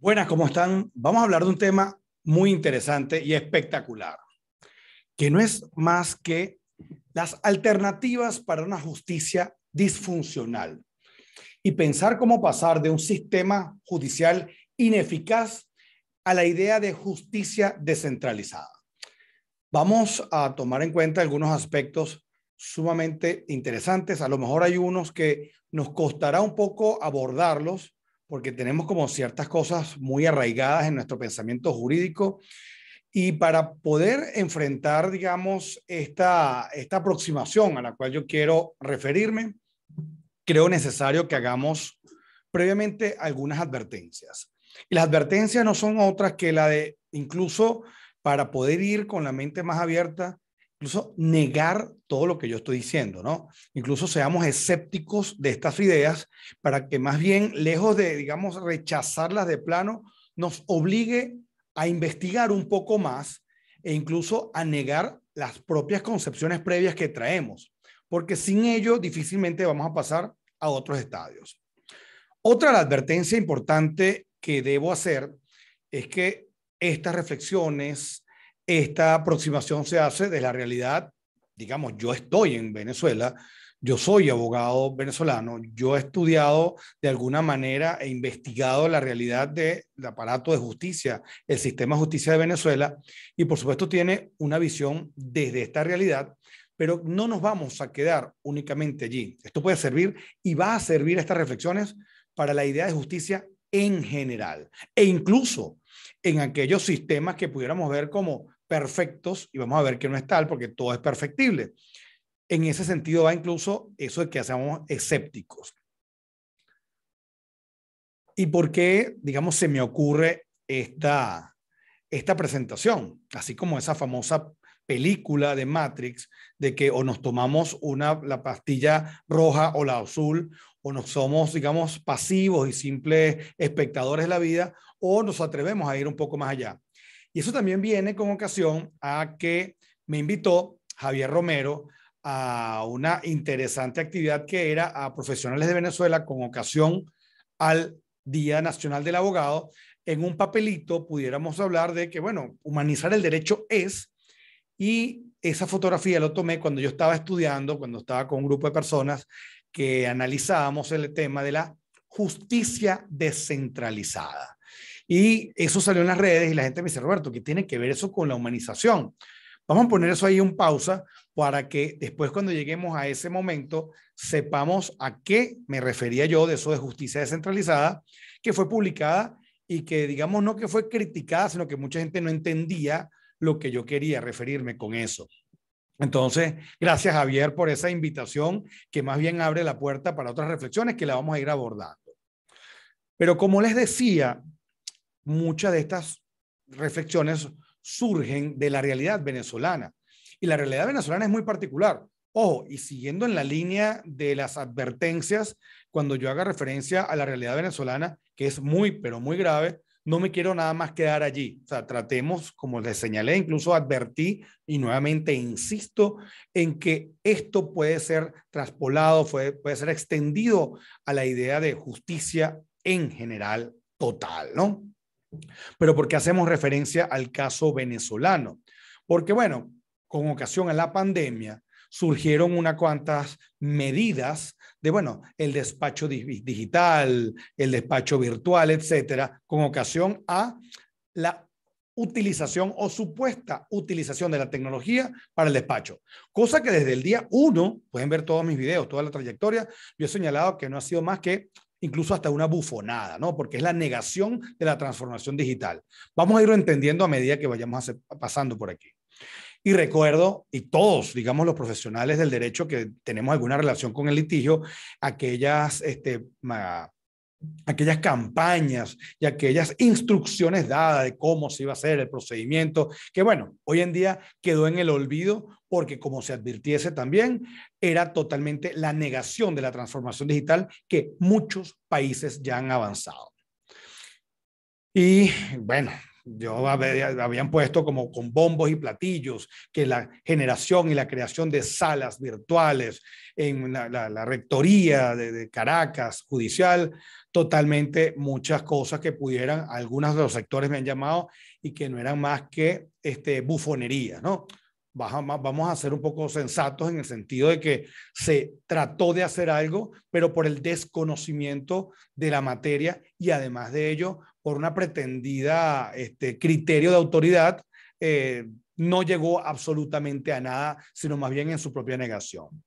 Buenas, ¿cómo están? Vamos a hablar de un tema muy interesante y espectacular, que no es más que las alternativas para una justicia disfuncional y pensar cómo pasar de un sistema judicial ineficaz a la idea de justicia descentralizada. Vamos a tomar en cuenta algunos aspectos sumamente interesantes, a lo mejor hay unos que nos costará un poco abordarlos porque tenemos como ciertas cosas muy arraigadas en nuestro pensamiento jurídico y para poder enfrentar, digamos, esta, aproximación a la cual yo quiero referirme, creo necesario que hagamos previamente algunas advertencias. Y las advertencias no son otras que la de incluso para poder ir con la mente más abierta, incluso negar todo lo que yo estoy diciendo, ¿no? Incluso seamos escépticos de estas ideas para que más bien, lejos de, digamos, rechazarlas de plano, nos obligue a investigar un poco más e incluso a negar las propias concepciones previas que traemos, porque sin ello difícilmente vamos a pasar a otros estadios. Otra advertencia importante que debo hacer es que estas reflexiones, esta aproximación se hace de la realidad, digamos, yo estoy en Venezuela, yo soy abogado venezolano, yo he estudiado de alguna manera e investigado la realidad del aparato de justicia, el sistema de justicia de Venezuela, y por supuesto tiene una visión desde esta realidad, pero no nos vamos a quedar únicamente allí. Esto puede servir y va a servir estas reflexiones para la idea de justicia en general e incluso en aquellos sistemas que pudiéramos ver como perfectos y vamos a ver que no es tal porque todo es perfectible. En ese sentido va incluso eso de que hacemos escépticos. ¿Y por qué, digamos, se me ocurre esta, esta presentación? Así como esa famosa película de Matrix, de que o nos tomamos una, la pastilla roja o la azul, o nos somos, digamos, pasivos y simples espectadores de la vida, o nos atrevemos a ir un poco más allá. Y eso también viene con ocasión a que me invitó Javier Romero a una interesante actividad que era a profesionales de Venezuela con ocasión al Día Nacional del Abogado. En un papelito pudiéramos hablar de que, bueno, humanizar el derecho es, y esa fotografía lo tomé cuando yo estaba estudiando, cuando estaba con un grupo de personas que analizábamos el tema de la justicia descentralizada. Y eso salió en las redes y la gente me dice, Roberto, ¿qué tiene que ver eso con la humanización? Vamos a poner eso ahí en pausa para que después cuando lleguemos a ese momento sepamos a qué me refería yo de eso de justicia descentralizada, que fue publicada y que digamos no que fue criticada, sino que mucha gente no entendía lo que yo quería referirme con eso. Entonces, gracias Javier por esa invitación que más bien abre la puerta para otras reflexiones que la vamos a ir abordando. Pero como les decía, muchas de estas reflexiones surgen de la realidad venezolana. Y la realidad venezolana es muy particular. Ojo, y siguiendo en la línea de las advertencias, cuando yo haga referencia a la realidad venezolana, que es muy, pero muy grave, no me quiero nada más quedar allí. O sea, tratemos, como les señalé, incluso advertí y nuevamente insisto en que esto puede ser traspolado, puede, puede ser extendido a la idea de justicia en general total, ¿no? Pero porque hacemos referencia al caso venezolano? Porque bueno, con ocasión a la pandemia surgieron unas cuantas medidas de, bueno, el despacho digital, el despacho virtual, etcétera, con ocasión a la utilización o supuesta utilización de la tecnología para el despacho. Cosa que desde el día uno, pueden ver todos mis videos, toda la trayectoria, yo he señalado que no ha sido más que incluso hasta una bufonada, ¿no? Porque es la negación de la transformación digital. Vamos a irlo entendiendo a medida que vayamos pasando por aquí. Y recuerdo, y todos, digamos, los profesionales del derecho que tenemos alguna relación con el litigio, aquellas, este, aquellas campañas y aquellas instrucciones dadas de cómo se iba a hacer el procedimiento, que bueno, hoy en día quedó en el olvido porque como se advirtiese también, era totalmente la negación de la transformación digital que muchos países ya han avanzado. Y bueno, yo habían puesto como con bombos y platillos que la generación y la creación de salas virtuales en la, rectoría de, Caracas judicial, totalmente muchas cosas que pudieran, algunos de los sectores me han llamado y que no eran más que este, bufonería, ¿no? vamos a ser un poco sensatos en el sentido de que se trató de hacer algo, pero por el desconocimiento de la materia y además de ello, por una pretendida este, criterio de autoridad, eh, no llegó absolutamente a nada, sino más bien en su propia negación.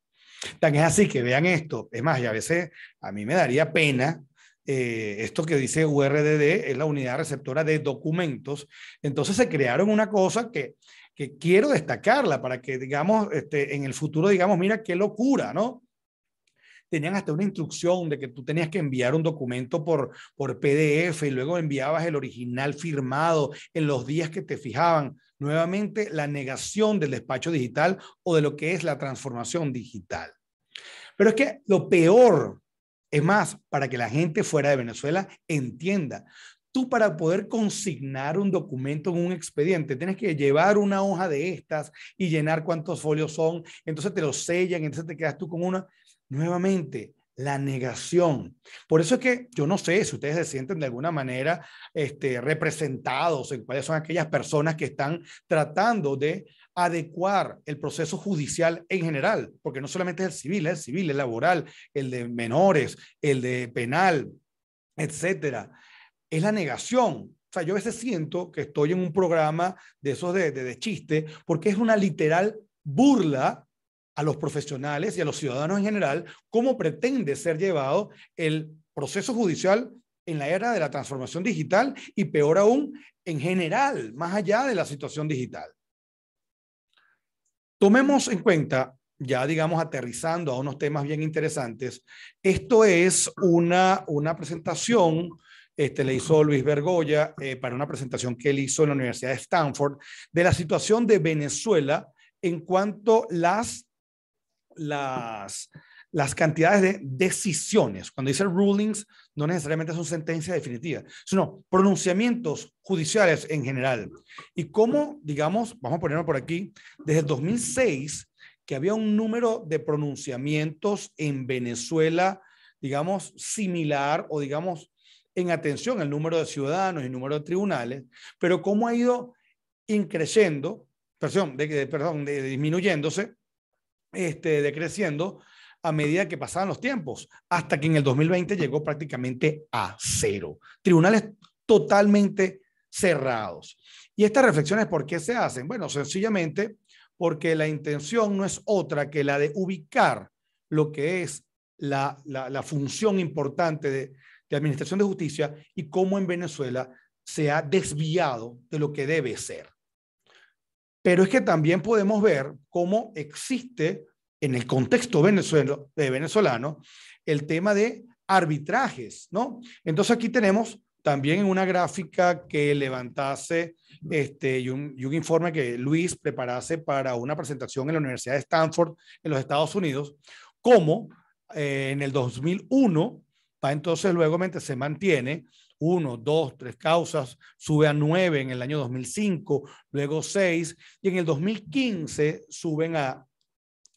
Tan es así que vean esto, es más, y a veces a mí me daría pena eh, esto que dice URDD es la unidad receptora de documentos. Entonces se crearon una cosa que que quiero destacarla para que, digamos, este, en el futuro digamos, mira qué locura, ¿no? Tenían hasta una instrucción de que tú tenías que enviar un documento por, por PDF y luego enviabas el original firmado en los días que te fijaban. Nuevamente, la negación del despacho digital o de lo que es la transformación digital. Pero es que lo peor, es más, para que la gente fuera de Venezuela entienda, Tú para poder consignar un documento en un expediente, tienes que llevar una hoja de estas y llenar cuántos folios son, entonces te los sellan, entonces te quedas tú con una. Nuevamente, la negación. Por eso es que yo no sé si ustedes se sienten de alguna manera este, representados en cuáles son aquellas personas que están tratando de adecuar el proceso judicial en general, porque no solamente es el civil, es el civil, el laboral, el de menores, el de penal, etcétera es la negación. O sea, yo a veces siento que estoy en un programa de esos de, de, chiste, porque es una literal burla a los profesionales y a los ciudadanos en general cómo pretende ser llevado el proceso judicial en la era de la transformación digital y peor aún en general, más allá de la situación digital. Tomemos en cuenta, ya digamos aterrizando a unos temas bien interesantes, esto es una, una presentación este, le hizo Luis Bergoya eh, para una presentación que él hizo en la Universidad de Stanford de la situación de Venezuela en cuanto las, las, las cantidades de decisiones. Cuando dice rulings, no necesariamente son sentencias definitivas, sino pronunciamientos judiciales en general. Y cómo, digamos, vamos a ponerlo por aquí, desde 2006, que había un número de pronunciamientos en Venezuela, digamos, similar o, digamos, en atención al número de ciudadanos y número de tribunales, pero cómo ha ido increciendo, perdón, de, disminuyéndose, este, decreciendo a medida que pasaban los tiempos, hasta que en el 2020 llegó prácticamente a cero. Tribunales totalmente cerrados. Y estas reflexiones, ¿por qué se hacen? Bueno, sencillamente porque la intención no es otra que la de ubicar lo que es la función importante de, de Administración de Justicia y cómo en Venezuela se ha desviado de lo que debe ser. Pero es que también podemos ver cómo existe en el contexto venezolano, venezolano el tema de arbitrajes, ¿no? Entonces aquí tenemos también una gráfica que levantase este, y un, informe que Luis preparase para una presentación en la Universidad de Stanford en los Estados Unidos, cómo eh, en el 2001 entonces luego se mantiene uno, dos, tres causas, sube a nueve en el año 2005, luego seis, y en el 2015 suben a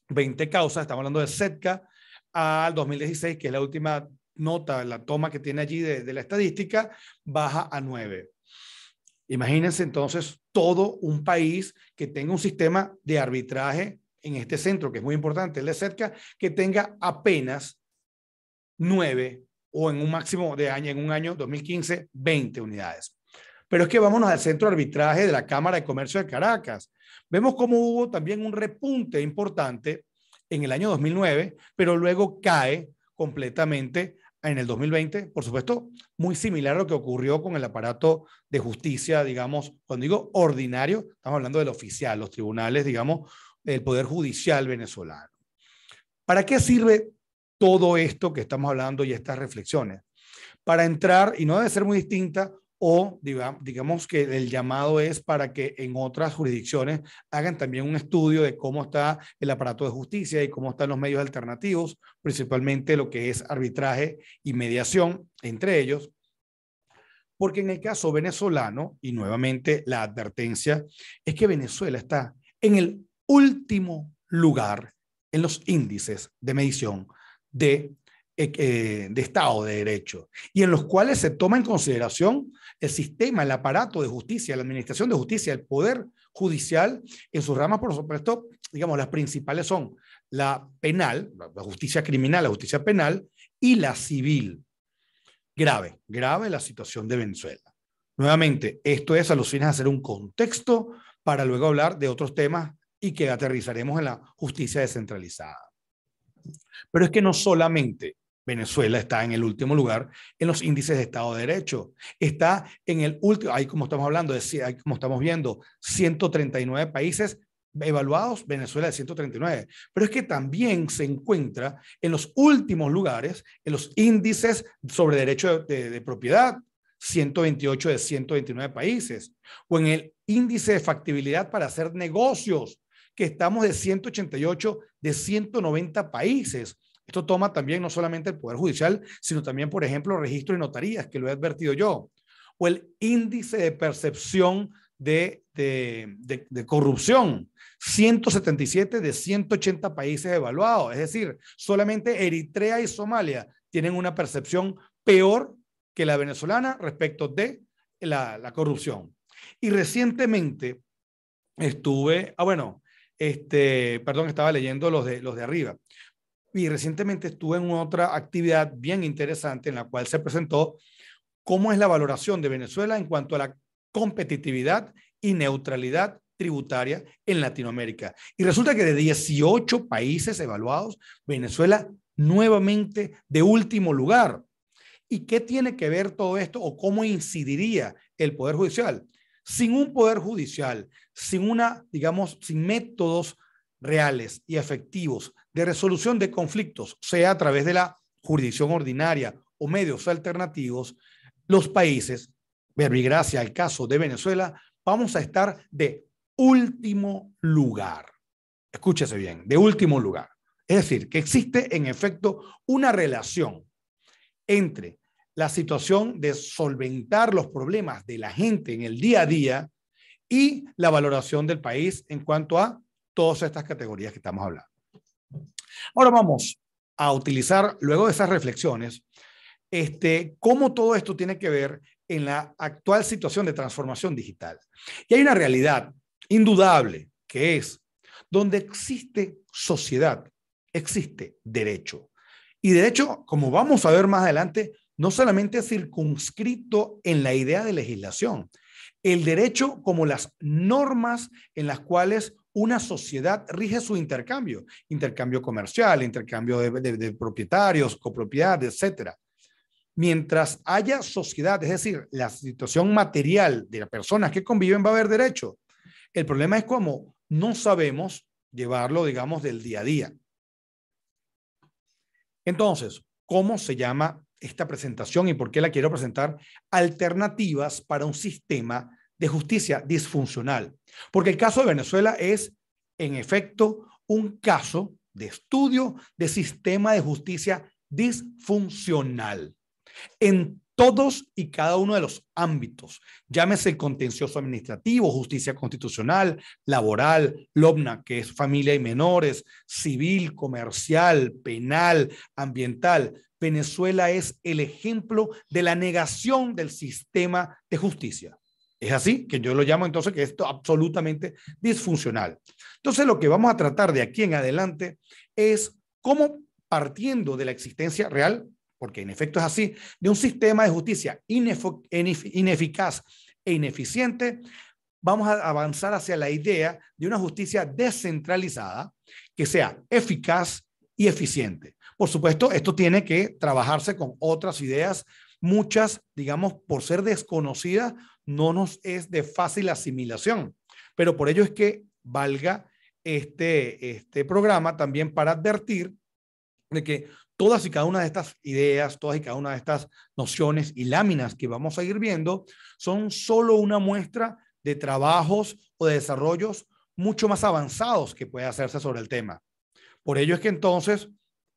20 causas, estamos hablando de cerca al 2016, que es la última nota, la toma que tiene allí de, la estadística, baja a nueve. Imagínense entonces todo un país que tenga un sistema de arbitraje en este centro, que es muy importante, el de cerca, que tenga apenas nueve o en un máximo de año, en un año 2015, 20 unidades. Pero es que vámonos al centro de arbitraje de la Cámara de Comercio de Caracas. Vemos cómo hubo también un repunte importante en el año 2009, pero luego cae completamente en el 2020, por supuesto, muy similar a lo que ocurrió con el aparato de justicia, digamos, cuando digo ordinario, estamos hablando del oficial, los tribunales, digamos, el Poder Judicial venezolano. ¿Para qué sirve todo esto que estamos hablando y estas reflexiones. Para entrar, y no debe ser muy distinta, o digamos que el llamado es para que en otras jurisdicciones hagan también un estudio de cómo está el aparato de justicia y cómo están los medios alternativos, principalmente lo que es arbitraje y mediación entre ellos. Porque en el caso venezolano, y nuevamente la advertencia, es que Venezuela está en el último lugar en los índices de medición eh, de, Estado de Derecho, y en los cuales se toma en consideración el sistema, el aparato de justicia, la administración de justicia, el poder judicial, en sus ramas, por supuesto, digamos, las principales son la penal, la justicia criminal, la justicia penal, y la civil. Grave, grave la situación de Venezuela. Nuevamente, esto es de hacer un contexto para luego hablar de otros temas y que aterrizaremos en la justicia descentralizada. Pero es que no solamente Venezuela está en el último lugar en los índices de Estado de Derecho. Está en el último, ahí como estamos hablando, ahí como estamos viendo, 139 países evaluados, Venezuela de 139. Pero es que también se encuentra en los últimos lugares en los índices sobre derecho de, de propiedad, 128 de 129 países, o en el índice de factibilidad para hacer negocios, que estamos de 188 de 190 países. Esto toma también no solamente el Poder Judicial, sino también, por ejemplo, registro y notarías, que lo he advertido yo, o el índice de percepción de, de, de, corrupción, 177 de 180 países evaluados. Es decir, solamente Eritrea y Somalia tienen una percepción peor que la venezolana respecto de la, la corrupción. Y recientemente estuve, ah, bueno, este, perdón, estaba leyendo los de, los de arriba. Y recientemente estuve en otra actividad bien interesante en la cual se presentó cómo es la valoración de Venezuela en cuanto a la competitividad y neutralidad tributaria en Latinoamérica. Y resulta que de 18 países evaluados, Venezuela nuevamente de último lugar. ¿Y qué tiene que ver todo esto o cómo incidiría el Poder Judicial? Sin un Poder Judicial, sin una, digamos, sin métodos reales y efectivos de resolución de conflictos, sea a través de la jurisdicción ordinaria o medios alternativos, los países, pero al caso de Venezuela, vamos a estar de último lugar. Escúchese bien, de último lugar. Es decir, que existe en efecto una relación entre la situación de solventar los problemas de la gente en el día a día y la valoración del país en cuanto a todas estas categorías que estamos hablando. Ahora vamos a utilizar, luego de esas reflexiones, este, cómo todo esto tiene que ver en la actual situación de transformación digital. Y hay una realidad indudable que es, donde existe sociedad, existe derecho. Y derecho, como vamos a ver más adelante, no solamente circunscrito en la idea de legislación, el derecho como las normas en las cuales una sociedad rige su intercambio, intercambio comercial, intercambio de, propietarios, copropiedad, etc. Mientras haya sociedad, es decir, la situación material de las personas que conviven va a haber derecho. El problema es cómo no sabemos llevarlo, digamos, del día a día. Entonces, ¿cómo se llama esta presentación y por qué la quiero presentar, alternativas para un sistema de justicia disfuncional. Porque el caso de Venezuela es, en efecto, un caso de estudio de sistema de justicia disfuncional en todos y cada uno de los ámbitos, llámese contencioso administrativo, justicia constitucional, laboral, LOBNA, que es familia y menores, civil, comercial, penal, ambiental. Venezuela es el ejemplo de la negación del sistema de justicia. Es así, que yo lo llamo entonces que esto absolutamente disfuncional. Entonces lo que vamos a tratar de aquí en adelante es cómo partiendo de la existencia real, porque en efecto es así, de un sistema de justicia ineficaz e ineficiente, vamos a avanzar hacia la idea de una justicia descentralizada que sea eficaz y eficiente. Por supuesto, esto tiene que trabajarse con otras ideas, muchas, digamos, por ser desconocidas, no nos es de fácil asimilación, pero por ello es que valga este, este programa también para advertir de que todas y cada una de estas ideas, todas y cada una de estas nociones y láminas que vamos a ir viendo son solo una muestra de trabajos o de desarrollos mucho más avanzados que puede hacerse sobre el tema. Por ello es que entonces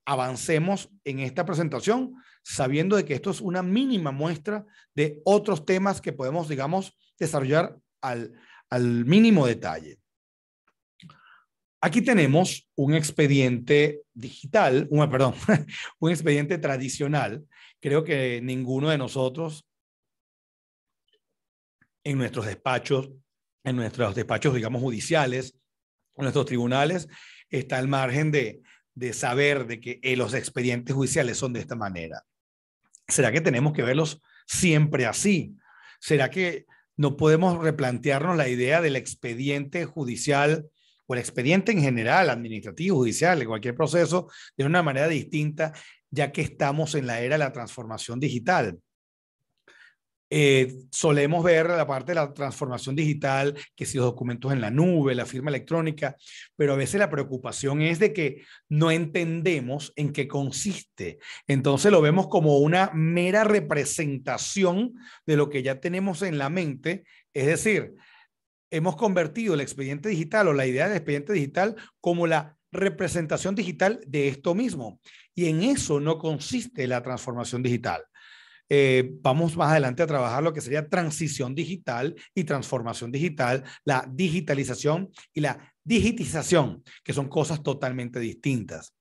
avancemos en esta presentación sabiendo de que esto es una mínima muestra de otros temas que podemos, digamos, desarrollar al mínimo detalle. Aquí tenemos un expediente digital, un, perdón, un expediente tradicional. Creo que ninguno de nosotros en nuestros despachos, en nuestros despachos, digamos, judiciales, en nuestros tribunales, está al margen de, de saber de que eh, los expedientes judiciales son de esta manera. ¿Será que tenemos que verlos siempre así? ¿Será que no podemos replantearnos la idea del expediente judicial o el expediente en general, administrativo, judicial, en cualquier proceso, de una manera distinta, ya que estamos en la era de la transformación digital. Eh, solemos ver la parte de la transformación digital, que si los documentos en la nube, la firma electrónica, pero a veces la preocupación es de que no entendemos en qué consiste. Entonces lo vemos como una mera representación de lo que ya tenemos en la mente, es decir, hemos convertido el expediente digital o la idea del expediente digital como la representación digital de esto mismo. Y en eso no consiste la transformación digital. Eh, vamos más adelante a trabajar lo que sería transición digital y transformación digital, la digitalización y la digitización, que son cosas totalmente distintas.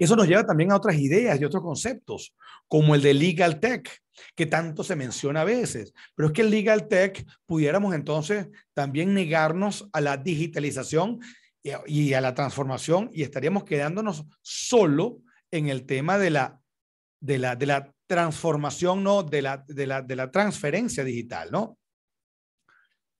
Eso nos lleva también a otras ideas y otros conceptos, como el de legal tech, que tanto se menciona a veces. Pero es que el legal tech pudiéramos entonces también negarnos a la digitalización y a, la transformación y estaríamos quedándonos solo en el tema de la, de la, de la transformación, ¿no? De la, de la, de la transferencia digital, ¿no?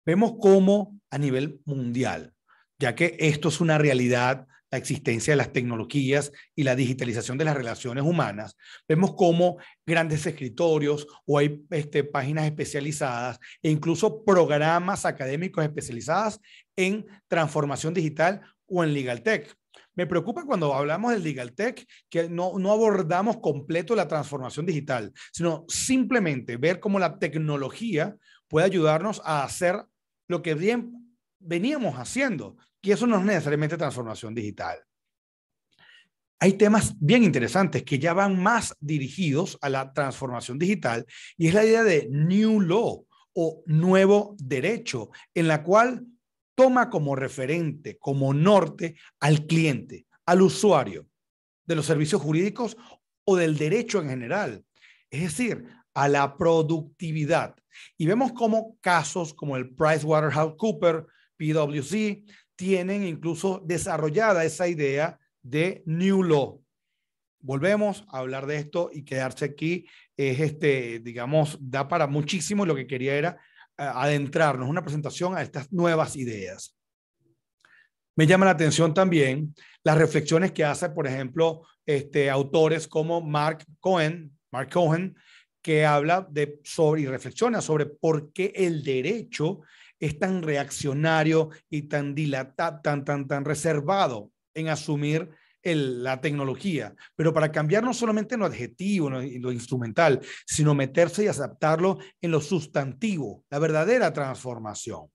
Vemos cómo a nivel mundial, ya que esto es una realidad la existencia de las tecnologías y la digitalización de las relaciones humanas. Vemos como grandes escritorios o hay este, páginas especializadas e incluso programas académicos especializados en transformación digital o en legal tech. Me preocupa cuando hablamos del legal tech que no, no abordamos completo la transformación digital, sino simplemente ver cómo la tecnología puede ayudarnos a hacer lo que bien veníamos haciendo, y eso no es necesariamente transformación digital. Hay temas bien interesantes que ya van más dirigidos a la transformación digital y es la idea de New Law o nuevo derecho, en la cual toma como referente, como norte al cliente, al usuario de los servicios jurídicos o del derecho en general, es decir, a la productividad. Y vemos como casos como el PricewaterhouseCoopers, PwC, tienen incluso desarrollada esa idea de New Law. Volvemos a hablar de esto y quedarse aquí es este, digamos, da para muchísimo lo que quería era eh, adentrarnos, una presentación a estas nuevas ideas. Me llama la atención también las reflexiones que hace, por ejemplo, este, autores como Mark Cohen, Mark Cohen, que habla de, sobre y reflexiona sobre por qué el derecho es tan reaccionario y tan dilatado, tan, tan, tan reservado en asumir la tecnología. Pero para cambiar no solamente en lo adjetivo, en lo instrumental, sino meterse y adaptarlo en lo sustantivo, la verdadera transformación.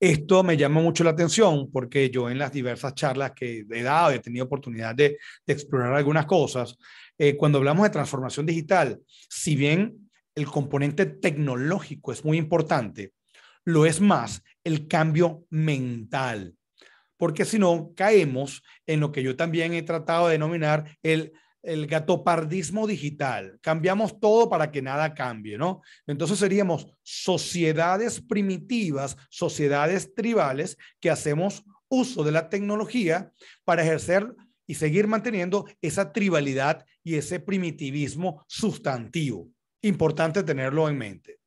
Esto me llama mucho la atención porque yo en las diversas charlas que he dado, he tenido oportunidad de, explorar algunas cosas, eh, cuando hablamos de transformación digital, si bien el componente tecnológico es muy importante, lo es más el cambio mental, porque si no caemos en lo que yo también he tratado de denominar el el gatopardismo digital. Cambiamos todo para que nada cambie, ¿no? Entonces seríamos sociedades primitivas, sociedades tribales que hacemos uso de la tecnología para ejercer y seguir manteniendo esa tribalidad y ese primitivismo sustantivo importante tenerlo en mente.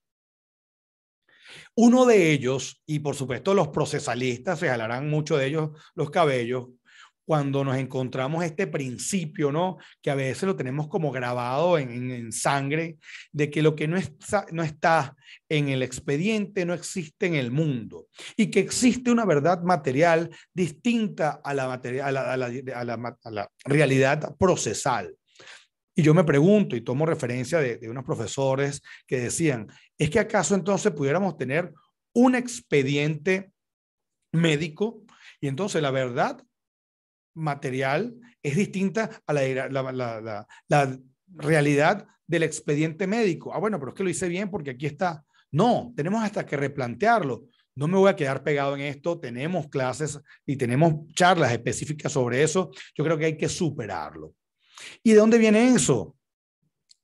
Uno de ellos, y por supuesto los procesalistas se jalarán mucho de ellos los cabellos, cuando nos encontramos este principio, ¿no? Que a veces lo tenemos como grabado en, sangre, de que lo que no está, no está en el expediente no existe en el mundo y que existe una verdad material distinta a la, a la realidad procesal. Y yo me pregunto y tomo referencia de, unos profesores que decían, ¿es que acaso entonces pudiéramos tener un expediente médico? Y entonces la verdad material es distinta a la, la, realidad del expediente médico. Ah, bueno, pero es que lo hice bien porque aquí está. No, tenemos hasta que replantearlo. No me voy a quedar pegado en esto. Tenemos clases y tenemos charlas específicas sobre eso. Yo creo que hay que superarlo. ¿Y de dónde viene eso?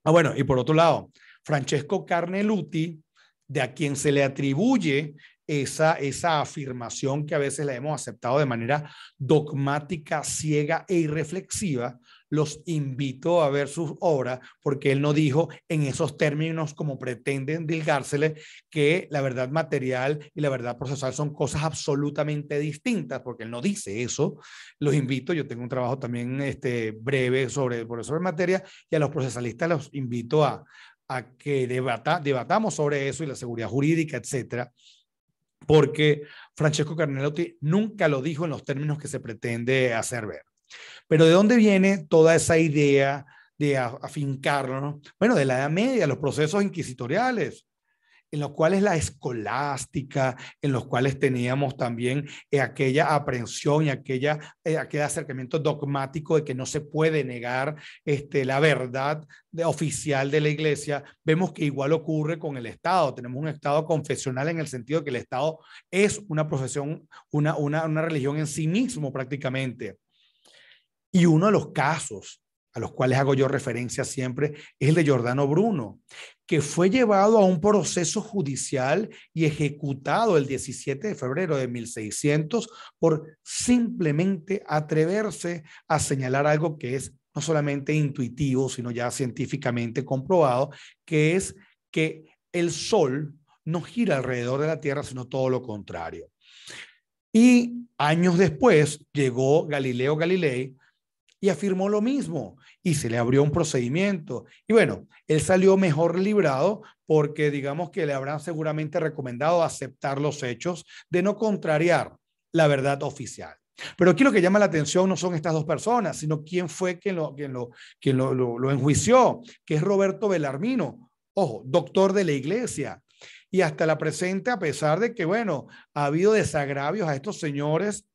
Ah, bueno, y por otro lado, Francesco Carneluti, de a quien se le atribuye esa, esa afirmación que a veces la hemos aceptado de manera dogmática, ciega e irreflexiva, los invito a ver sus obras, porque él no dijo en esos términos como pretenden dilgársele que la verdad material y la verdad procesal son cosas absolutamente distintas, porque él no dice eso. Los invito, yo tengo un trabajo también este, breve sobre, sobre materia, y a los procesalistas los invito a, a que debata, debatamos sobre eso y la seguridad jurídica, etcétera porque Francesco Carnelotti nunca lo dijo en los términos que se pretende hacer ver. Pero ¿de dónde viene toda esa idea de afincarlo? Bueno, de la Edad Media, los procesos inquisitoriales en los cuales la escolástica, en los cuales teníamos también eh, aquella aprensión y aquella, eh, aquel acercamiento dogmático de que no se puede negar este, la verdad oficial de la iglesia, vemos que igual ocurre con el Estado. Tenemos un Estado confesional en el sentido de que el Estado es una profesión, una religión en sí mismo prácticamente. Y uno de los casos a los cuales hago yo referencia siempre es el de Giordano Bruno, que fue llevado a un proceso judicial y ejecutado el 17 de febrero de 1600 por simplemente atreverse a señalar algo que es no solamente intuitivo, sino ya científicamente comprobado, que es que el Sol no gira alrededor de la Tierra, sino todo lo contrario. Y años después llegó Galileo Galilei y afirmó lo mismo y se le abrió un procedimiento. Y bueno, él salió mejor librado porque digamos que le habrán seguramente recomendado aceptar los hechos de no contrariar la verdad oficial. Pero aquí lo que llama la atención no son estas dos personas, sino quién fue quien lo, lo, lo, enjuició, que es Roberto Belarmino, ojo, doctor de la iglesia. Y hasta la presente, a pesar de que, bueno, ha habido desagravios a estos señores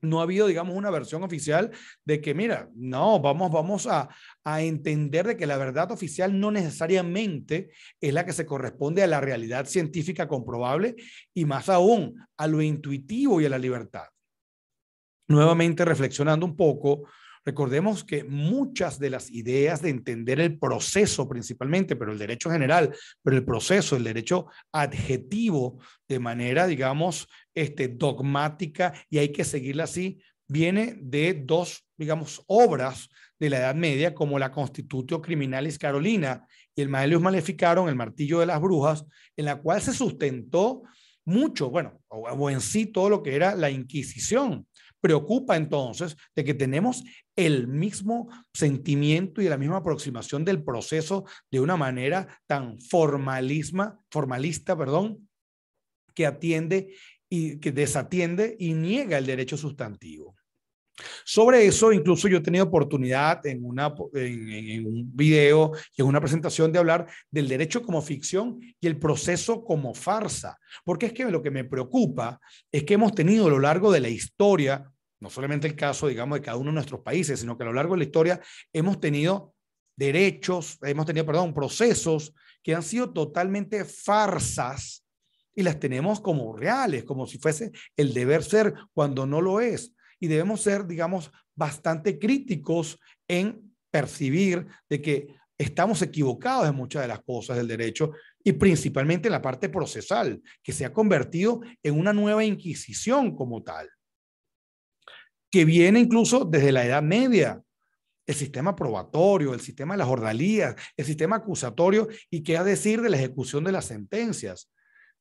no ha habido, digamos, una versión oficial de que, mira, no, vamos, vamos a, a, entender de que la verdad oficial no necesariamente es la que se corresponde a la realidad científica comprobable y más aún a lo intuitivo y a la libertad. Nuevamente reflexionando un poco, recordemos que muchas de las ideas de entender el proceso principalmente, pero el derecho general, pero el proceso, el derecho adjetivo de manera, digamos, este, dogmática y hay que seguirla así, viene de dos, digamos, obras de la Edad Media, como la Constitutio Criminalis Carolina y el Maelius Maleficaron, el Martillo de las Brujas, en la cual se sustentó mucho, bueno, o, en sí todo lo que era la Inquisición. Preocupa entonces de que tenemos el mismo sentimiento y la misma aproximación del proceso de una manera tan formalisma, formalista, perdón, que atiende que desatiende y niega el derecho sustantivo. Sobre eso, incluso yo he tenido oportunidad en, en, un video y en una presentación de hablar del derecho como ficción y el proceso como farsa, porque es que lo que me preocupa es que hemos tenido a lo largo de la historia, no solamente el caso, digamos, de cada uno de nuestros países, sino que a lo largo de la historia hemos tenido derechos, hemos tenido, perdón, procesos que han sido totalmente farsas y las tenemos como reales, como si fuese el deber ser cuando no lo es. Y debemos ser, digamos, bastante críticos en percibir de que estamos equivocados en muchas de las cosas del derecho y principalmente en la parte procesal, que se ha convertido en una nueva inquisición como tal, que viene incluso desde la Edad Media, el sistema probatorio, el sistema de las ordalías, el sistema acusatorio y qué a decir de la ejecución de las sentencias.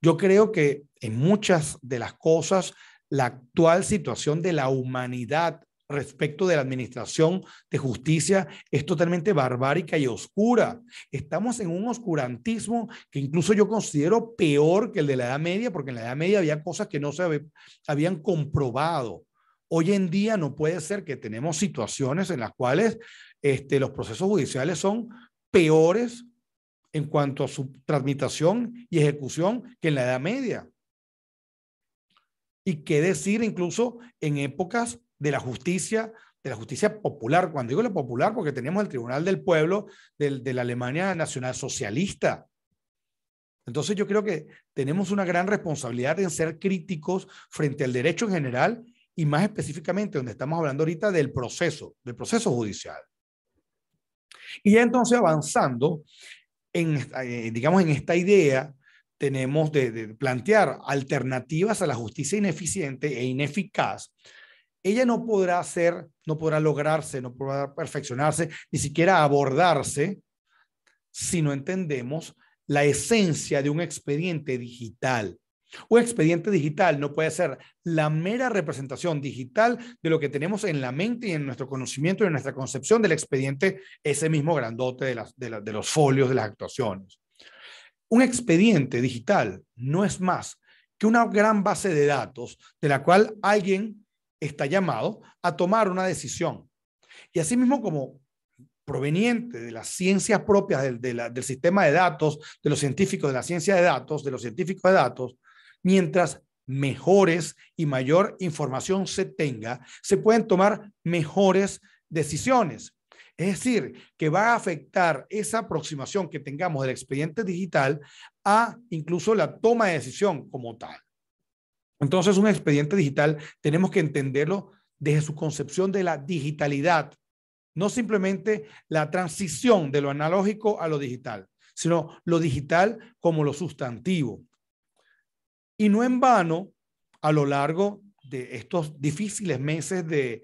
Yo creo que en muchas de las cosas, la actual situación de la humanidad respecto de la administración de justicia es totalmente barbárica y oscura. Estamos en un oscurantismo que incluso yo considero peor que el de la Edad Media, porque en la Edad Media había cosas que no se habían comprobado. Hoy en día no puede ser que tenemos situaciones en las cuales este, los procesos judiciales son peores en cuanto a su transmitación y ejecución que en la Edad Media. Y qué decir incluso en épocas de la justicia, de la justicia popular. Cuando digo la popular, porque teníamos el Tribunal del Pueblo del, de la Alemania Nacional Socialista. Entonces yo creo que tenemos una gran responsabilidad en ser críticos frente al derecho en general y más específicamente donde estamos hablando ahorita del proceso, del proceso judicial. Y entonces avanzando, en, eh, digamos, en esta idea tenemos de, de, plantear alternativas a la justicia ineficiente e ineficaz, ella no podrá ser, no podrá lograrse, no podrá perfeccionarse, ni siquiera abordarse si no entendemos la esencia de un expediente digital, un expediente digital no puede ser la mera representación digital de lo que tenemos en la mente y en nuestro conocimiento y en nuestra concepción del expediente, ese mismo grandote de, de, los folios de las actuaciones. Un expediente digital no es más que una gran base de datos de la cual alguien está llamado a tomar una decisión. Y asimismo como proveniente de las ciencias propias del sistema de datos, de los científicos de la ciencia de datos, de los científicos de datos, mientras mejores y mayor información se tenga, se pueden tomar mejores decisiones. Es decir, que va a afectar esa aproximación que tengamos del expediente digital a incluso la toma de decisión como tal. Entonces, un expediente digital tenemos que entenderlo desde su concepción de la digitalidad, no simplemente la transición de lo analógico a lo digital, sino lo digital como lo sustantivo. Y no en vano, a lo largo de estos difíciles meses de,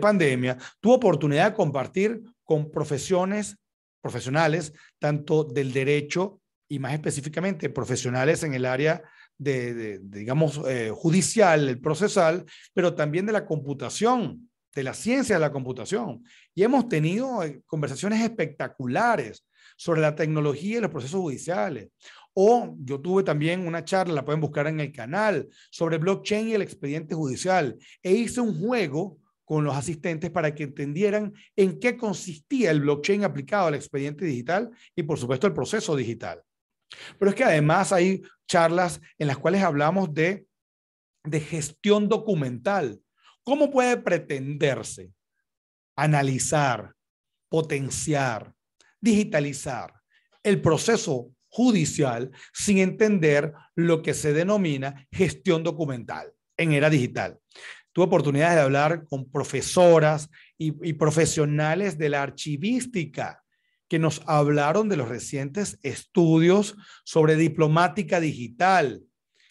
pandemia, tuve oportunidad de compartir con profesiones, profesionales, tanto del derecho y más específicamente profesionales en el área de, digamos, eh, judicial, el procesal, pero también de la computación, de la ciencia de la computación. Y hemos tenido eh, conversaciones espectaculares sobre la tecnología y los procesos judiciales. O yo tuve también una charla, la pueden buscar en el canal, sobre blockchain y el expediente judicial. E hice un juego con los asistentes para que entendieran en qué consistía el blockchain aplicado al expediente digital y por supuesto el proceso digital. Pero es que además hay charlas en las cuales hablamos de, de gestión documental. ¿Cómo puede pretenderse analizar, potenciar, digitalizar el proceso judicial sin entender lo que se denomina gestión documental en era digital. Tuve oportunidad de hablar con profesoras y, profesionales de la archivística que nos hablaron de los recientes estudios sobre diplomática digital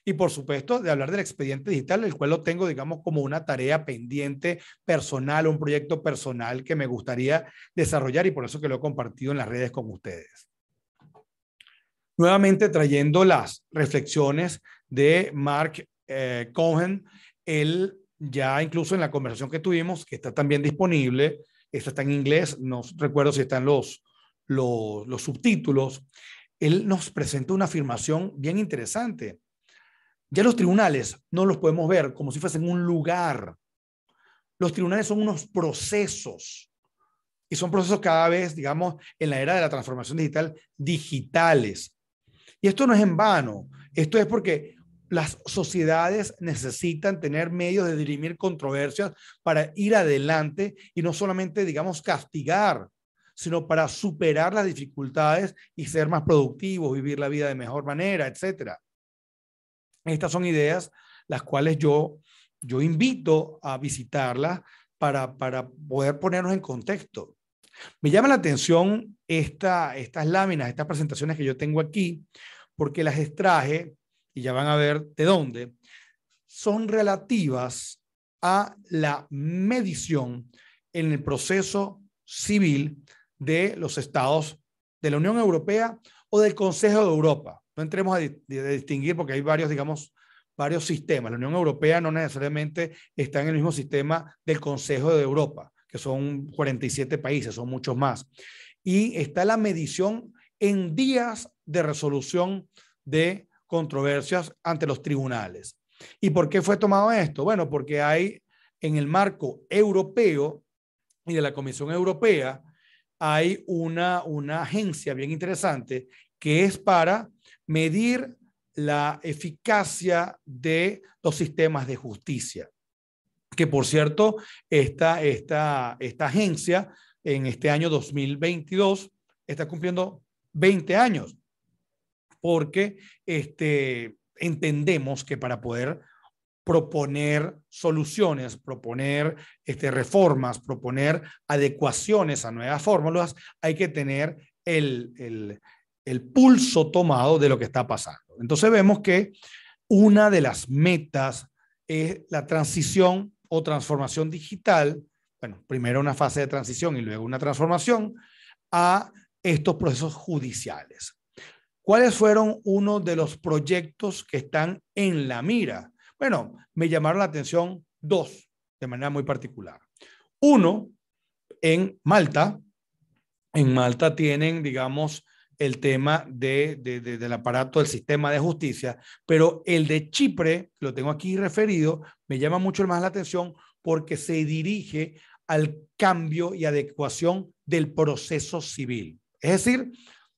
y por supuesto de hablar del expediente digital, el cual lo tengo, digamos, como una tarea pendiente personal, un proyecto personal que me gustaría desarrollar y por eso que lo he compartido en las redes con ustedes nuevamente trayendo las reflexiones de Mark eh, Cohen, él ya incluso en la conversación que tuvimos, que está también disponible, esta está en inglés, no recuerdo si están los, los, los subtítulos, él nos presenta una afirmación bien interesante. Ya los tribunales no los podemos ver como si fuesen un lugar. Los tribunales son unos procesos y son procesos cada vez, digamos, en la era de la transformación digital, digitales. Y esto no es en vano, esto es porque las sociedades necesitan tener medios de dirimir controversias para ir adelante y no solamente, digamos, castigar, sino para superar las dificultades y ser más productivos, vivir la vida de mejor manera, etc. Estas son ideas las cuales yo, yo invito a visitarlas para, poder ponernos en contexto. Me llama la atención esta, estas láminas, estas presentaciones que yo tengo aquí, porque las extraje, y ya van a ver de dónde, son relativas a la medición en el proceso civil de los estados de la Unión Europea o del Consejo de Europa. No entremos a, distinguir porque hay varios, digamos, varios sistemas. La Unión Europea no necesariamente está en el mismo sistema del Consejo de Europa, que son 47 países, son muchos más. Y está la medición en días de resolución de controversias ante los tribunales. ¿Y por qué fue tomado esto? Bueno, porque hay en el marco europeo y de la Comisión Europea, hay una, una agencia bien interesante que es para medir la eficacia de los sistemas de justicia. Que por cierto, esta, esta, esta agencia en este año 2022 está cumpliendo 20 años porque este, entendemos que para poder proponer soluciones, proponer este, reformas, proponer adecuaciones a nuevas fórmulas, hay que tener el, el pulso tomado de lo que está pasando. Entonces vemos que una de las metas es la transición o transformación digital, bueno, primero una fase de transición y luego una transformación a estos procesos judiciales. ¿Cuáles fueron uno de los proyectos que están en la mira? Bueno, me llamaron la atención dos de manera muy particular. Uno, en Malta. En Malta tienen, digamos, el tema de, del aparato del sistema de justicia, pero el de Chipre, lo tengo aquí referido, me llama mucho más la atención porque se dirige al cambio y adecuación del proceso civil. Es decir,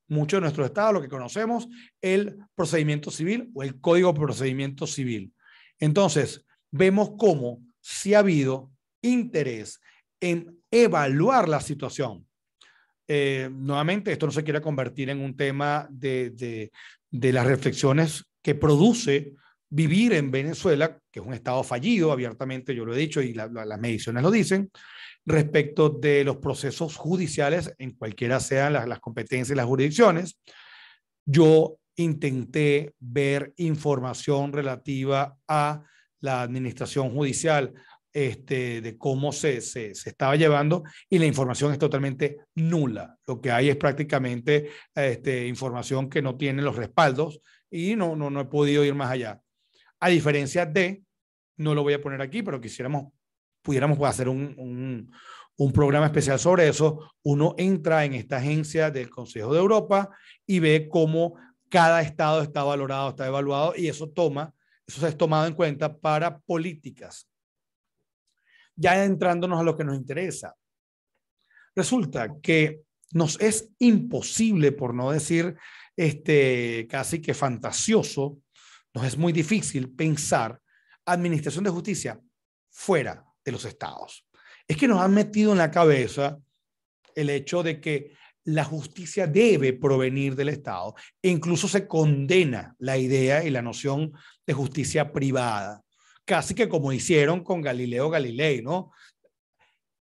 mucho de nuestro estado lo que conocemos, el procedimiento civil o el código de procedimiento civil. Entonces, vemos cómo si ha habido interés en evaluar la situación. Eh, nuevamente, esto no se quiere convertir en un tema de, las reflexiones que produce vivir en Venezuela, que es un estado fallido, abiertamente yo lo he dicho y las mediciones lo dicen, respecto de los procesos judiciales, en cualquiera sean las, competencias y las jurisdicciones. Yo intenté ver información relativa a la administración judicial, este, de cómo se, estaba llevando y la información es totalmente nula. Lo que hay es prácticamente este, información que no tiene los respaldos y no, no, no he podido ir más allá. A diferencia de, no lo voy a poner aquí, pero quisiéramos pudiéramos hacer un, un, programa especial sobre eso, uno entra en esta agencia del Consejo de Europa y ve cómo cada estado está valorado, está evaluado y eso toma, eso es tomado en cuenta para políticas. Ya entrándonos a lo que nos interesa. Resulta que nos es imposible, por no decir este, casi que fantasioso, nos es muy difícil pensar administración de justicia fuera de los estados. Es que nos han metido en la cabeza el hecho de que la justicia debe provenir del Estado e incluso se condena la idea y la noción de justicia privada, casi que como hicieron con Galileo Galilei, ¿no?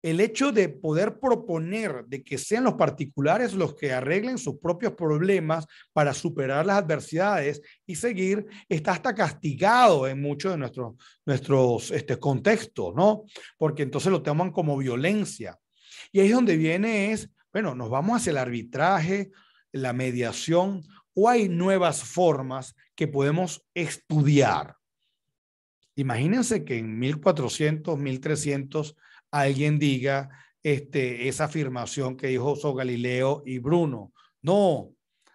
el hecho de poder proponer de que sean los particulares los que arreglen sus propios problemas para superar las adversidades y seguir está hasta castigado en muchos de nuestros, nuestros este, contextos, ¿no? Porque entonces lo toman como violencia. Y ahí es donde viene es, bueno, nos vamos hacia el arbitraje, la mediación, o hay nuevas formas que podemos estudiar. Imagínense que en 1400, 1300 alguien diga este, esa afirmación que dijo so Galileo y Bruno. No,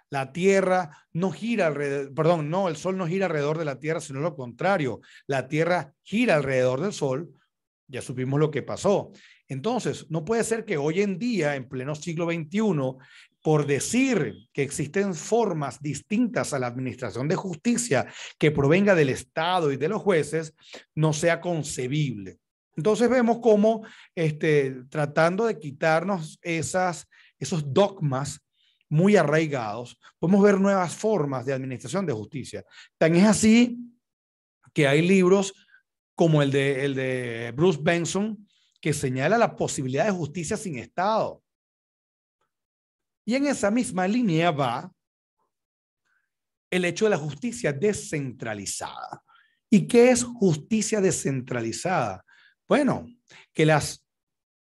la Tierra no gira alrededor, perdón, no, el Sol no gira alrededor de la Tierra, sino lo contrario. La Tierra gira alrededor del Sol. Ya supimos lo que pasó. Entonces, no puede ser que hoy en día, en pleno siglo XXI, por decir que existen formas distintas a la administración de justicia que provenga del Estado y de los jueces, no sea concebible. Entonces vemos cómo este, tratando de quitarnos esas, esos dogmas muy arraigados, podemos ver nuevas formas de administración de justicia. Tan es así que hay libros como el de, el de Bruce Benson, que señala la posibilidad de justicia sin Estado. Y en esa misma línea va el hecho de la justicia descentralizada. ¿Y qué es justicia descentralizada? Bueno, que las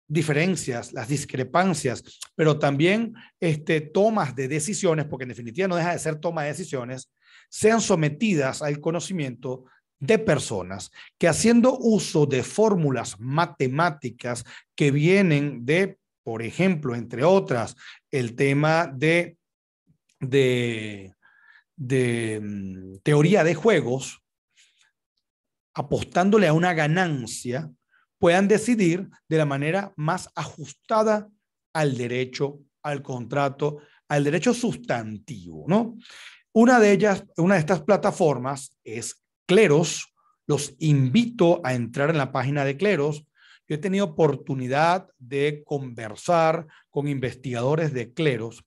diferencias, las discrepancias, pero también este, tomas de decisiones, porque en definitiva no deja de ser toma de decisiones, sean sometidas al conocimiento de personas que haciendo uso de fórmulas matemáticas que vienen de, por ejemplo, entre otras, el tema de, de, de mm, teoría de juegos, apostándole a una ganancia, puedan decidir de la manera más ajustada al derecho, al contrato, al derecho sustantivo, ¿no? Una de ellas, una de estas plataformas es Cleros. Los invito a entrar en la página de Cleros. Yo he tenido oportunidad de conversar con investigadores de Cleros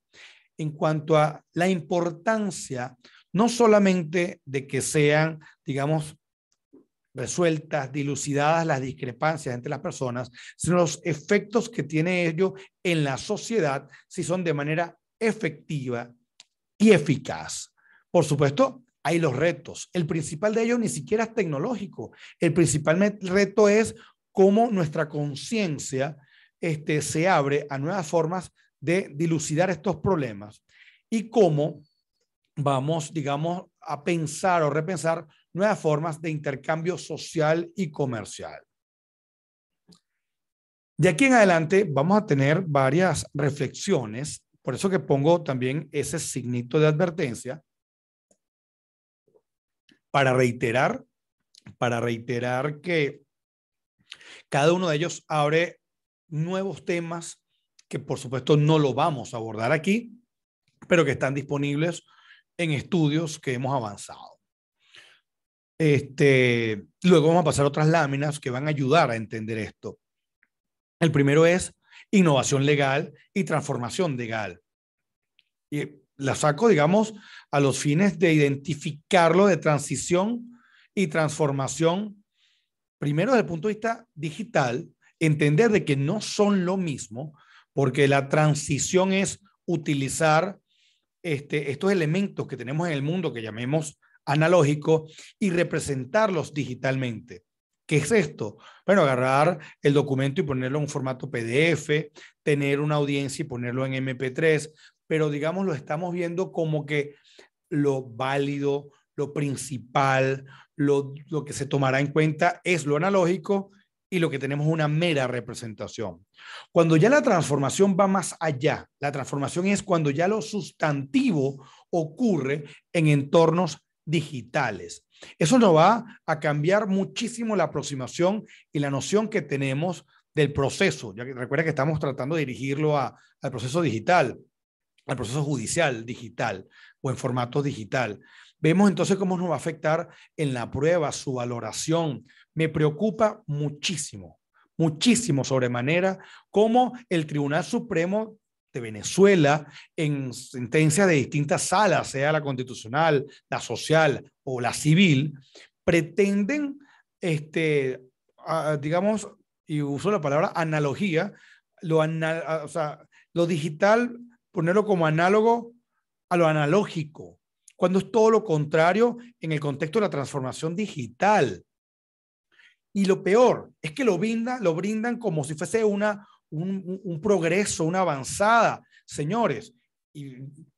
en cuanto a la importancia no solamente de que sean, digamos, resueltas, dilucidadas las discrepancias entre las personas, sino los efectos que tiene ello en la sociedad si son de manera efectiva y eficaz. Por supuesto, hay los retos. El principal de ellos ni siquiera es tecnológico. El principal reto es cómo nuestra conciencia este, se abre a nuevas formas de dilucidar estos problemas y cómo vamos, digamos, a pensar o repensar nuevas formas de intercambio social y comercial. De aquí en adelante vamos a tener varias reflexiones, por eso que pongo también ese signito de advertencia para reiterar, para reiterar que cada uno de ellos abre nuevos temas que por supuesto no lo vamos a abordar aquí, pero que están disponibles en estudios que hemos avanzado. Este, luego vamos a pasar otras láminas que van a ayudar a entender esto. El primero es innovación legal y transformación legal. Y la saco, digamos, a los fines de identificarlo de transición y transformación, primero desde el punto de vista digital, entender de que no son lo mismo, porque la transición es utilizar este, estos elementos que tenemos en el mundo que llamemos analógico y representarlos digitalmente. ¿Qué es esto? Bueno, agarrar el documento y ponerlo en formato PDF, tener una audiencia y ponerlo en MP3, pero digamos lo estamos viendo como que lo válido, lo principal, lo, lo que se tomará en cuenta es lo analógico y lo que tenemos una mera representación. Cuando ya la transformación va más allá, la transformación es cuando ya lo sustantivo ocurre en entornos digitales. Eso nos va a cambiar muchísimo la aproximación y la noción que tenemos del proceso. Ya que recuerda que estamos tratando de dirigirlo al proceso digital, al proceso judicial digital o en formato digital. Vemos entonces cómo nos va a afectar en la prueba, su valoración. Me preocupa muchísimo, muchísimo sobremanera cómo el Tribunal Supremo de Venezuela en sentencias de distintas salas, sea la constitucional, la social o la civil, pretenden, este, digamos, y uso la palabra analogía, lo, lo digital, ponerlo como análogo a lo analógico, cuando es todo lo contrario en el contexto de la transformación digital. Y lo peor es que lo, lo brindan como si fuese una un, progreso, una avanzada. Señores,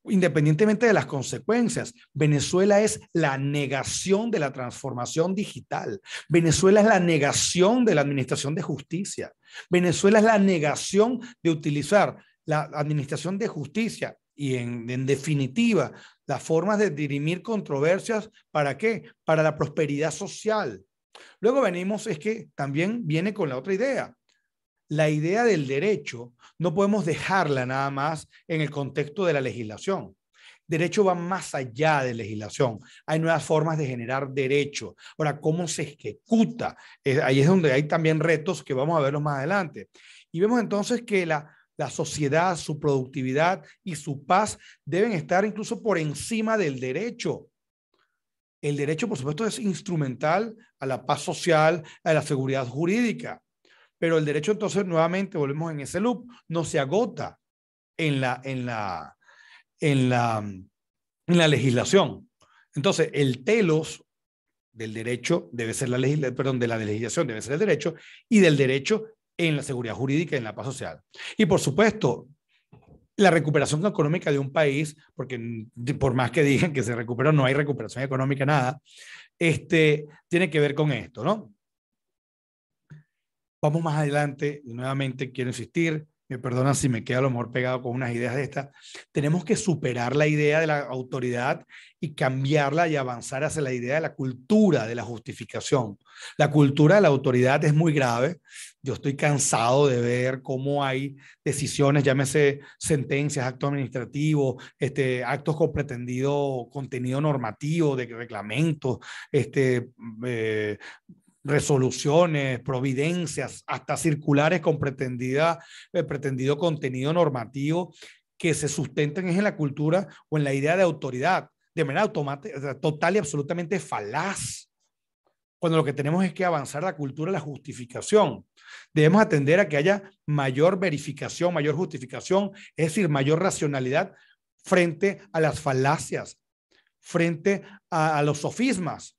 independientemente de las consecuencias, Venezuela es la negación de la transformación digital. Venezuela es la negación de la administración de justicia. Venezuela es la negación de utilizar la administración de justicia y en, en definitiva las formas de dirimir controversias. ¿Para qué? Para la prosperidad social. Luego venimos, es que también viene con la otra idea la idea del derecho no podemos dejarla nada más en el contexto de la legislación. Derecho va más allá de legislación. Hay nuevas formas de generar derecho. Ahora, ¿cómo se ejecuta? ahí es donde hay también retos que vamos a verlos más adelante. Y vemos entonces que la, la sociedad, su productividad y su paz deben estar incluso por encima del derecho. El derecho, por supuesto, es instrumental a la paz social, a la seguridad jurídica. Pero el derecho entonces nuevamente, volvemos en ese loop, no se agota en la, en la, en la, en la legislación. Entonces, el telos del derecho debe ser la legislación, perdón, de la legislación debe ser el derecho y del derecho en la seguridad jurídica, y en la paz social. Y por supuesto, la recuperación económica de un país, porque por más que digan que se recuperó, no hay recuperación económica, nada, este, tiene que ver con esto, ¿no? Vamos más adelante y nuevamente quiero insistir, me perdonan si me quedo a lo mejor pegado con unas ideas de estas, tenemos que superar la idea de la autoridad y cambiarla y avanzar hacia la idea de la cultura de la justificación. La cultura de la autoridad es muy grave. Yo estoy cansado de ver cómo hay decisiones, llámese sentencias, actos administrativos, este, actos con pretendido contenido normativo, de reglamentos, este, eh, resoluciones, providencias, hasta circulares con pretendida, eh, pretendido contenido normativo que se sustenten en la cultura o en la idea de autoridad, de manera automática, total y absolutamente falaz. Cuando lo que tenemos es que avanzar la cultura, la justificación. Debemos atender a que haya mayor verificación, mayor justificación, es decir, mayor racionalidad frente a las falacias, frente a los sofismas,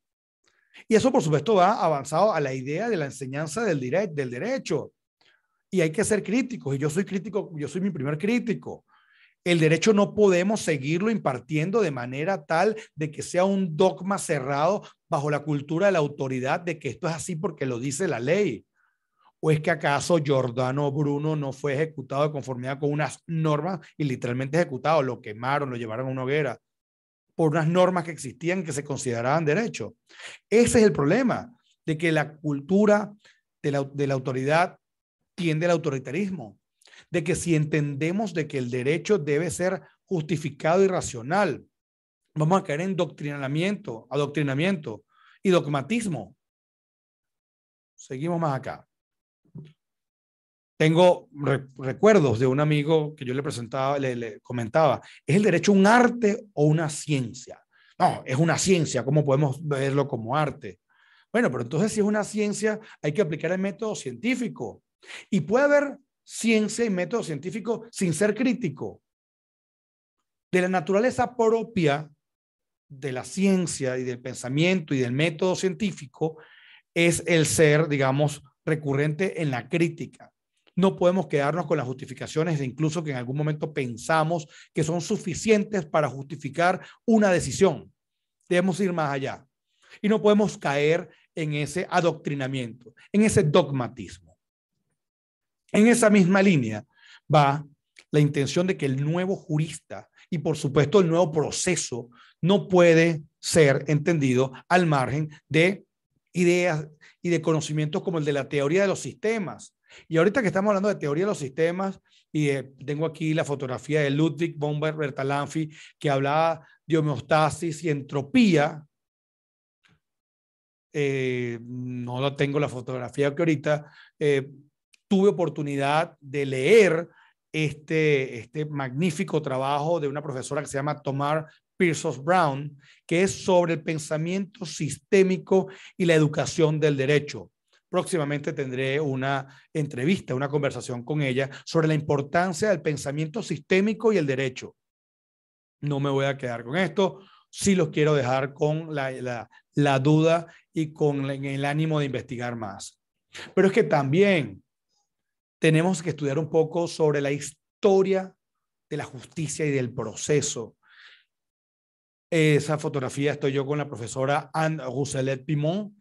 y eso, por supuesto, va avanzado a la idea de la enseñanza del, direct, del derecho. Y hay que ser críticos. Y yo soy crítico, yo soy mi primer crítico. El derecho no podemos seguirlo impartiendo de manera tal de que sea un dogma cerrado bajo la cultura de la autoridad de que esto es así porque lo dice la ley. ¿O es que acaso Giordano Bruno no fue ejecutado de conformidad con unas normas y literalmente ejecutado? Lo quemaron, lo llevaron a una hoguera por unas normas que existían que se consideraban derecho. Ese es el problema, de que la cultura de la, autoridad tiende al autoritarismo, de que si entendemos de que el derecho debe ser justificado y racional, vamos a caer en adoctrinamiento y dogmatismo. Seguimos más acá. Tengo recuerdos de un amigo que yo le presentaba, le comentaba, ¿es el derecho un arte o una ciencia? No, es una ciencia, ¿cómo podemos verlo como arte? Bueno, pero entonces si es una ciencia, hay que aplicar el método científico. Y puede haber ciencia y método científico sin ser crítico. De la naturaleza propia de la ciencia y del pensamiento y del método científico es el ser, digamos, recurrente en la crítica no podemos quedarnos con las justificaciones e incluso que en algún momento pensamos que son suficientes para justificar una decisión. Debemos ir más allá. Y no podemos caer en ese adoctrinamiento, en ese dogmatismo. En esa misma línea va la intención de que el nuevo jurista y por supuesto el nuevo proceso no puede ser entendido al margen de ideas y de conocimientos como el de la teoría de los sistemas, y ahorita que estamos hablando de teoría de los sistemas, y tengo aquí la fotografía de Ludwig von Bertalanffy, que hablaba de homeostasis y entropía. Eh, no la tengo la fotografía que ahorita eh, tuve oportunidad de leer este, este magnífico trabajo de una profesora que se llama Tomar Pearsos Brown, que es sobre el pensamiento sistémico y la educación del derecho próximamente tendré una entrevista, una conversación con ella sobre la importancia del pensamiento sistémico y el derecho. No me voy a quedar con esto, sí los quiero dejar con la, duda y con el ánimo de investigar más. Pero es que también tenemos que estudiar un poco sobre la historia de la justicia y del proceso. Esa fotografía estoy yo con la profesora Anne Rousselet Pimont,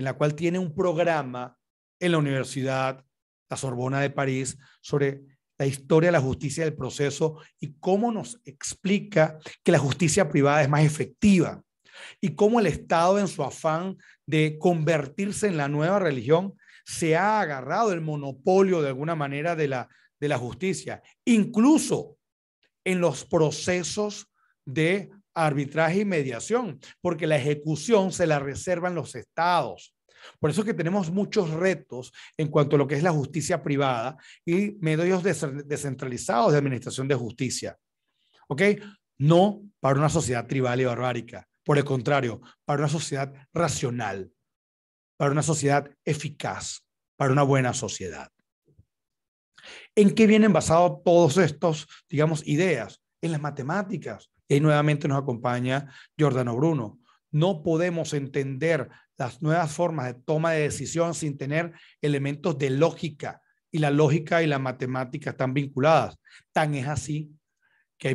en la cual tiene un programa en la Universidad La Sorbona de París sobre la historia, de la justicia del proceso y cómo nos explica que la justicia privada es más efectiva y cómo el Estado en su afán de convertirse en la nueva religión se ha agarrado el monopolio de alguna manera de la, de la justicia, incluso en los procesos de arbitraje y mediación, porque la ejecución se la reservan los estados. Por eso es que tenemos muchos retos en cuanto a lo que es la justicia privada y medios descentralizados de administración de justicia. ¿Ok? No para una sociedad tribal y barbárica, por el contrario, para una sociedad racional, para una sociedad eficaz, para una buena sociedad. ¿En qué vienen basados todos estos, digamos, ideas? En las matemáticas, y nuevamente nos acompaña Giordano Bruno. No podemos entender las nuevas formas de toma de decisión sin tener elementos de lógica. Y la lógica y la matemática están vinculadas. Tan es así que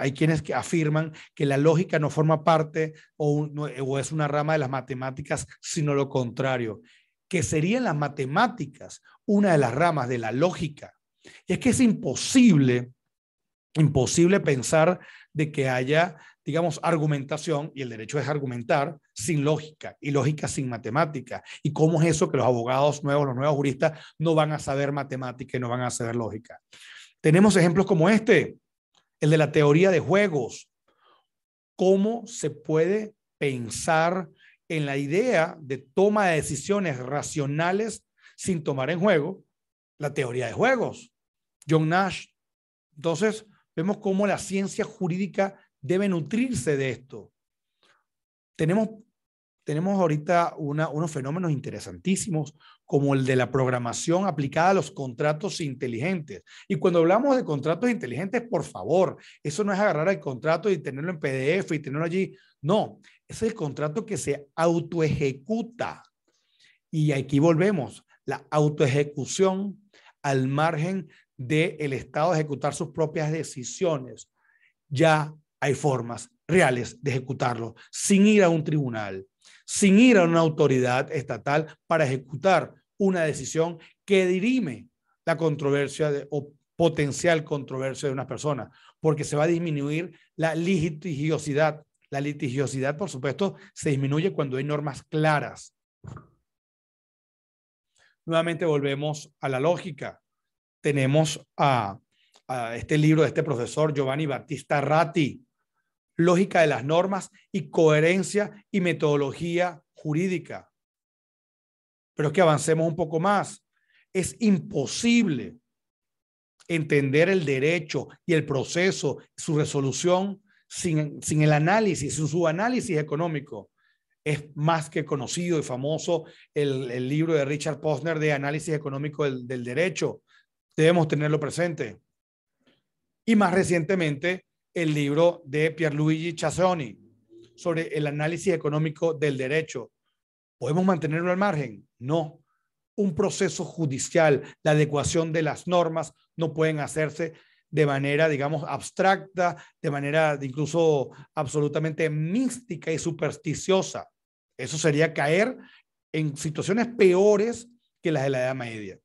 hay, quienes que afirman que la lógica no forma parte o, o es una rama de las matemáticas, sino lo contrario, que serían las matemáticas una de las ramas de la lógica. Y es que es imposible, imposible pensar de que haya, digamos, argumentación, y el derecho es argumentar sin lógica y lógica sin matemática. ¿Y cómo es eso que los abogados nuevos, los nuevos juristas, no van a saber matemática y no van a saber lógica? Tenemos ejemplos como este, el de la teoría de juegos. ¿Cómo se puede pensar en la idea de toma de decisiones racionales sin tomar en juego la teoría de juegos? John Nash. Entonces, Vemos cómo la ciencia jurídica debe nutrirse de esto. Tenemos, tenemos ahorita unos fenómenos interesantísimos, como el de la programación aplicada a los contratos inteligentes. Y cuando hablamos de contratos inteligentes, por favor, eso no es agarrar el contrato y tenerlo en PDF y tenerlo allí. No, es el contrato que se autoejecuta. Y aquí volvemos, la autoejecución al margen del el Estado ejecutar sus propias decisiones. Ya hay formas reales de ejecutarlo sin ir a un tribunal, sin ir a una autoridad estatal para ejecutar una decisión que dirime la controversia o potencial controversia de una persona, porque se va a disminuir la litigiosidad. La litigiosidad, por supuesto, se disminuye cuando hay normas claras. Nuevamente volvemos a la lógica tenemos a, este libro de este profesor Giovanni Battista Ratti, Lógica de las Normas y Coherencia y Metodología Jurídica. Pero es que avancemos un poco más. Es imposible entender el derecho y el proceso, su resolución, sin, el análisis, su análisis económico. Es más que conocido y famoso el, libro de Richard Posner de Análisis Económico del, del Derecho debemos tenerlo presente. Y más recientemente, el libro de Pierluigi Chassoni sobre el análisis económico del derecho. ¿Podemos mantenerlo al margen? No. Un proceso judicial, la adecuación de las normas no pueden hacerse de manera, digamos, abstracta, de manera incluso absolutamente mística y supersticiosa. Eso sería caer en situaciones peores que las de la Edad Media.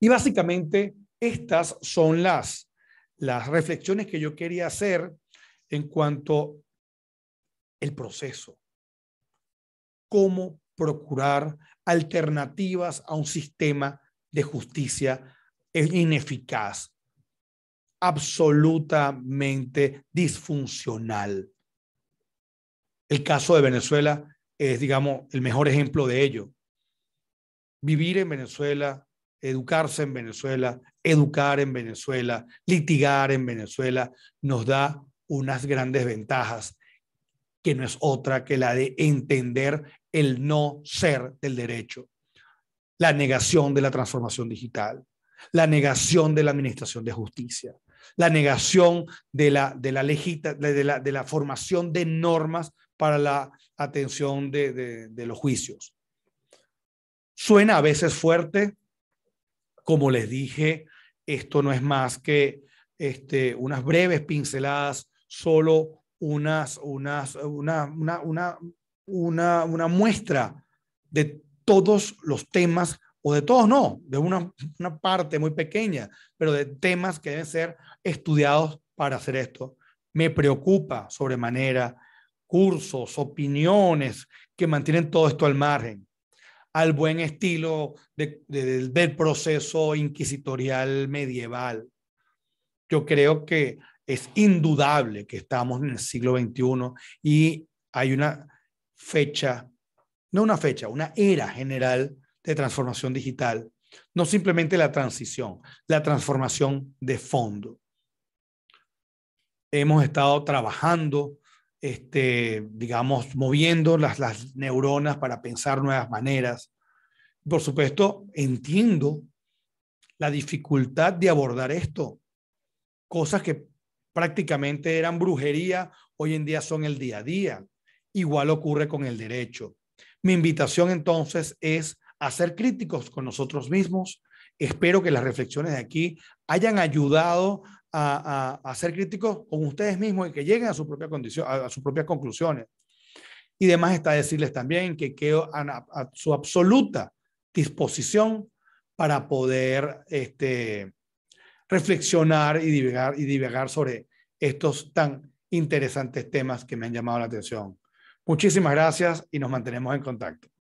Y básicamente estas son las, las reflexiones que yo quería hacer en cuanto el proceso. Cómo procurar alternativas a un sistema de justicia ineficaz, absolutamente disfuncional. El caso de Venezuela es, digamos, el mejor ejemplo de ello. Vivir en Venezuela educarse en Venezuela, educar en Venezuela, litigar en Venezuela, nos da unas grandes ventajas, que no es otra que la de entender el no ser del derecho, la negación de la transformación digital, la negación de la administración de justicia, la negación de la, de la, formación de normas para la atención de los juicios. Suena a veces fuerte, como les dije, esto no es más que este, unas breves pinceladas, solo unas, unas, una, una, una, muestra de todos los temas, o de todos no, de una, una parte muy pequeña, pero de temas que deben ser estudiados para hacer esto. Me preocupa sobremanera cursos, opiniones que mantienen todo esto al margen al buen estilo del proceso inquisitorial medieval. Yo creo que es indudable que estamos en el siglo XXI y hay una fecha, no una fecha, una era general de transformación digital. No simplemente la transición, la transformación de fondo. Hemos estado trabajando este, digamos, moviendo las, las neuronas para pensar nuevas maneras. Por supuesto, entiendo la dificultad de abordar esto. Cosas que prácticamente eran brujería, hoy en día son el día a día. Igual ocurre con el derecho. Mi invitación entonces es a ser críticos con nosotros mismos. Espero que las reflexiones de aquí hayan ayudado a, ser críticos con ustedes mismos y que lleguen a su propia condición, a, sus propias conclusiones. Y demás está decirles también que quedo a, su absoluta disposición para poder este, reflexionar y divagar, y divagar sobre estos tan interesantes temas que me han llamado la atención. Muchísimas gracias y nos mantenemos en contacto.